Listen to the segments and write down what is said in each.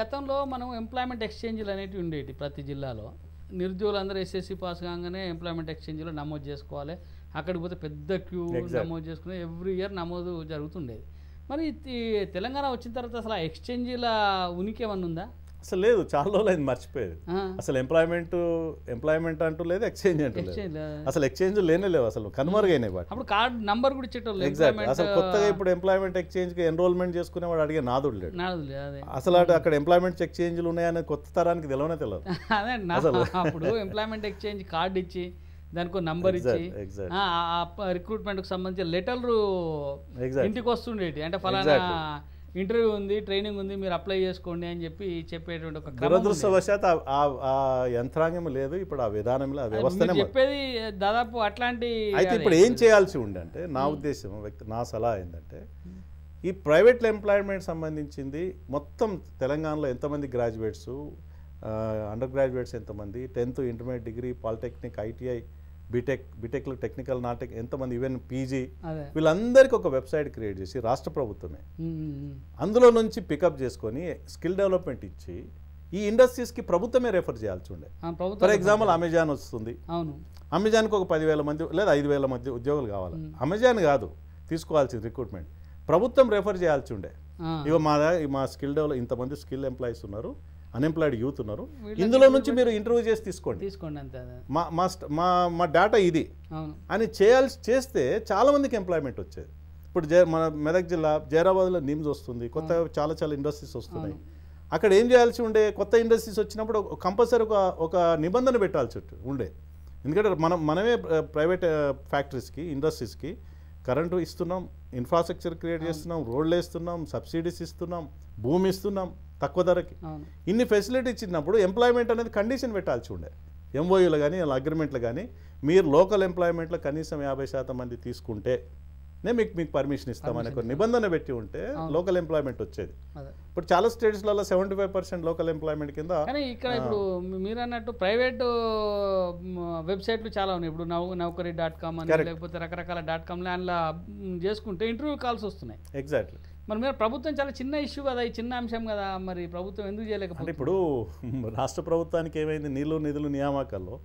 గతంలో మనం ఎంప్లాయ్మెంట్ ఎక్స్చేంజ్లు అనేవి ఉండేవి ప్రతి జిల్లాలో నిరుద్యోగులందరూ ఎస్ఎస్సి పాస్ కాగానే ఎంప్లాయ్మెంట్ ఎక్స్చేంజ్లో నమోదు చేసుకోవాలి అక్కడికి పోతే పెద్ద క్యూ నమోదు చేసుకుని ఎవ్రీ ఇయర్ నమోదు జరుగుతుండేది మరి తెలంగాణ వచ్చిన తర్వాత అసలు ఆ ఎక్స్చేంజీల ఉనికి ఏమన్నా ఉందా అసలు లేదు చాలా రోజులు అయింది మర్చిపోయేది అసలు ఎంప్లాయ్మెంట్ ఎంప్లాయ్మెంట్ అంటూ లేదు ఎక్స్చేంజ్ అంటూ లేదు అసలు ఎక్స్చేంజ్ లేనే లేవు అసలు కనుమరుగైనాయి వాటి అప్పుడు కార్డు నంబర్ కూడా ఇచ్చేటోళ్ళు ఎగ్జాక్ట్ అసలు కొత్తగా ఇప్పుడు ఎంప్లాయ్మెంట్ ఎక్స్చేంజ్ కి ఎన్రోల్మెంట్ చేసుకునేవాడు అడిగే నాదుడు లేదు అసలు అక్కడ ఎంప్లాయ్మెంట్ ఎక్స్చేంజ్లు ఉన్నాయని కొత్త తరానికి తెలవనే తెలియదు అసలు అప్పుడు ఎంప్లాయ్మెంట్ ఎక్స్చేంజ్ కార్డు ఇచ్చి దానికి నంబర్ ఇచ్చి రిక్రూట్మెంట్ కు సంబంధించిన లెటర్లు ఇంటికి వస్తుండేటి అంటే ఫలానా ఇంటర్వ్యూ ఉంది ట్రైనింగ్ ఉంది మీరు అప్లై చేసుకోండి అని చెప్పి చెప్పేటువంటి ఒక దురదృష్టవశాత్ యంత్రాంగం లేదు ఇప్పుడు ఆ విధానంలో వ్యవస్థ చెప్పేది దాదాపు అట్లాంటి అయితే ఇప్పుడు ఏం చేయాల్సి ఉండే నా ఉద్దేశం నా సలహా ఏంటంటే ఈ ప్రైవేట్ ఎంప్లాయ్మెంట్ సంబంధించింది మొత్తం తెలంగాణలో ఎంతమంది గ్రాడ్యుయేట్స్ అండర్ గ్రాడ్యుయేట్స్ ఎంతమంది tenth intermediate degree polytechnic ITI BTech బీటెక్లో టెక్నికల్ నాటెక్ ఎంతమంది ఈవెన్ పీజీ వీళ్ళందరికీ ఒక వెబ్సైట్ క్రియేట్ చేసి రాష్ట్ర ప్రభుత్వమే అందులో నుంచి పికప్ చేసుకొని స్కిల్ డెవలప్మెంట్ ఇచ్చి ఈ ఇండస్ట్రీస్కి ప్రభుత్వమే రెఫర్ చేయాల్సి ఉండే ఫర్ ఎగ్జాంపుల్ అమెజాన్ వస్తుంది అమెజాన్కి ఒక పదివేల మంది లేదా ఐదు వేల మంది ఉద్యోగులు కావాలి అమెజాన్ కాదు తీసుకోవాల్సింది రిక్రూట్మెంట్ ప్రభుత్వం రెఫర్ చేయాల్సి ఉండే ఇక మా మా స్కిల్ డెవలప్ ఇంతమంది స్కిల్ ఎంప్లాయీస్ ఉన్నారు అన్ఎంప్లాయిడ్ యూత్ ఉన్నారు ఇందులో నుంచి మీరు ఇంటర్వ్యూ చేసి తీసుకోండి తీసుకోండి అంతే మా మా డేటా ఇది అని చేయాల్సి చేస్తే చాలా మందికి ఎంప్లాయ్మెంట్ వచ్చేది ఇప్పుడు జే మన మెదక్ జిల్లా జైరాబాద్లో నిమ్స్ వస్తుంది కొత్త చాలా చాలా ఇండస్ట్రీస్ వస్తున్నాయి అక్కడ ఏం చేయాల్సి ఉండే కొత్త ఇండస్ట్రీస్ వచ్చినప్పుడు కంపల్సరీ ఒక ఒక నిబంధన పెట్టాల్సి ఉండే ఎందుకంటే మనం మనమే ప్రైవేట్ ఫ్యాక్టరీస్కి ఇండస్ట్రీస్కి కరెంటు ఇస్తున్నాం ఇన్ఫ్రాస్ట్రక్చర్ క్రియేట్ చేస్తున్నాం రోడ్లు వేస్తున్నాం సబ్సిడీస్ ఇస్తున్నాం భూమి ఇస్తున్నాం తక్కువ ధరకి ఇన్ని ఫెసిలిటీ ఇచ్చినప్పుడు ఎంప్లాయ్మెంట్ అనేది కండిషన్ పెట్టాల్సి ఉండే ఎంఓయూలు కానీ అగ్రిమెంట్లు కానీ మీరు లోకల్ ఎంప్లాయ్మెంట్లో కనీసం యాభై శాతం మంది తీసుకుంటే నేను మీకు మీకు పర్మిషన్ ఇస్తామని ఒక నిబంధన పెట్టి ఉంటే లోకల్ ఎంప్లాయ్మెంట్ వచ్చేది ఇప్పుడు చాలా స్టేట్స్లలో seventy five percent local employment కింద కానీ ఇక్కడ ఇప్పుడు మీరు అన్నట్టు ప్రైవేట్ వెబ్సైట్లు చాలా ఉన్నాయి ఇప్పుడు నౌ నౌకరీ డాట్ కామ్ అని లేకపోతే రకరకాల డాట్ కామ్ ల్యాండ్ల చేసుకుంటే ఇంటర్వ్యూ కాల్స్ వస్తున్నాయి ఎగ్జాక్ట్లీ మరి మీరు ప్రభుత్వం చాలా చిన్న ఇష్యూ కదా ఈ చిన్న అంశం కదా మరి ప్రభుత్వం ఎందుకు చేయలేకపోతే ఇప్పుడు రాష్ట్ర ప్రభుత్వానికి ఏమైంది నీళ్ళు నిధులు నియామకాల్లో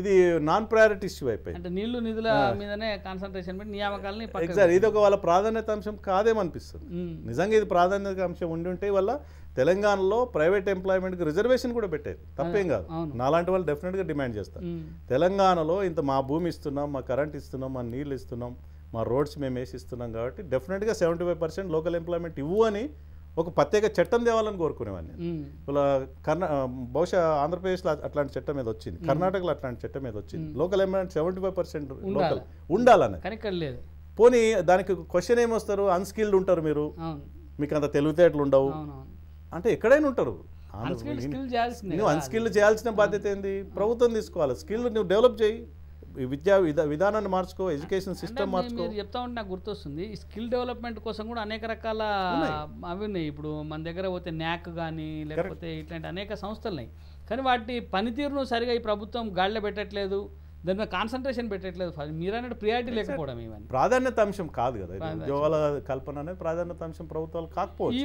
ఇది నాన్ ప్రయారిటీ ఇష్యూ అయిపోయింది నీళ్లు నిధుల మీదనే కాన్సన్ట్రేషన్ నియామకాలని ఎగ్జాక్ట్ ఇది ఒక వాళ్ళ ప్రాధాన్యత అంశం కాదేమనిపిస్తుంది నిజంగా ఇది ప్రాధాన్యత అంశం ఉండి ఉంటే వల్ల తెలంగాణలో ప్రైవేట్ ఎంప్లాయ్మెంట్ కి రిజర్వేషన్ కూడా పెట్టేది తప్పేం కాదు నాలాంటి వాళ్ళు డెఫినెట్గా డిమాండ్ చేస్తారు తెలంగాణలో ఇంత మా భూమి ఇస్తున్నాం మా కరెంట్ ఇస్తున్నాం మా నీళ్ళు ఇస్తున్నాం మా రోడ్స్ మేము వేసిస్తున్నాం ఇస్తున్నాం కాబట్టి డెఫినెట్గా seventy five percent local employment ఇవ్వు అని ఒక ప్రత్యేక చట్టం తేవాలని కోరుకునేవాడిని ఇలా కర్ణా బహుశా ఆంధ్రప్రదేశ్లో అట్లాంటి చట్టం మీద వచ్చింది కర్ణాటకలో అట్లాంటి చట్టం మీద వచ్చింది local employment seventy five percent local ఉండాలని పోనీ దానికి క్వశ్చన్ ఏమొస్తారు అన్స్కిల్డ్ ఉంటారు మీరు మీకు అంత తెలివితేటలు ఉండవు అంటే ఎక్కడైనా ఉంటారు నువ్వు అన్స్కిల్డ్ చేయాల్సిన బాధ్యత ఏంది ప్రభుత్వం తీసుకోవాలి స్కిల్ నువ్వు డెవలప్ చేయి విద్యా విధానాన్ని మార్చుకో ఎడ్యుకేషన్ సిస్టమ్ మార్చుకో చెప్తా ఉంటే నాకు గుర్తొస్తుంది స్కిల్ డెవలప్మెంట్ కోసం కూడా అనేక రకాల అవి ఉన్నాయి ఇప్పుడు మన దగ్గర పోతే న్యాక్ కానీ లేకపోతే ఇట్లాంటి అనేక సంస్థలు ఉన్నాయి కానీ వాటి పనితీరును సరిగా ఈ ప్రభుత్వం గాళ్ళ పెట్టట్లేదు దాని మీద కాన్సన్ట్రేషన్ పెట్టట్లేదు మీరు అన్నట్టు ప్రియారిటీ లేకపోవడం ఇవన్నీ ప్రాధాన్యత అంశం కాదు కదా ఉద్యోగాల కల్పన అనేది ప్రాధాన్యత అంశం ప్రభుత్వాలు కాకపోవచ్చు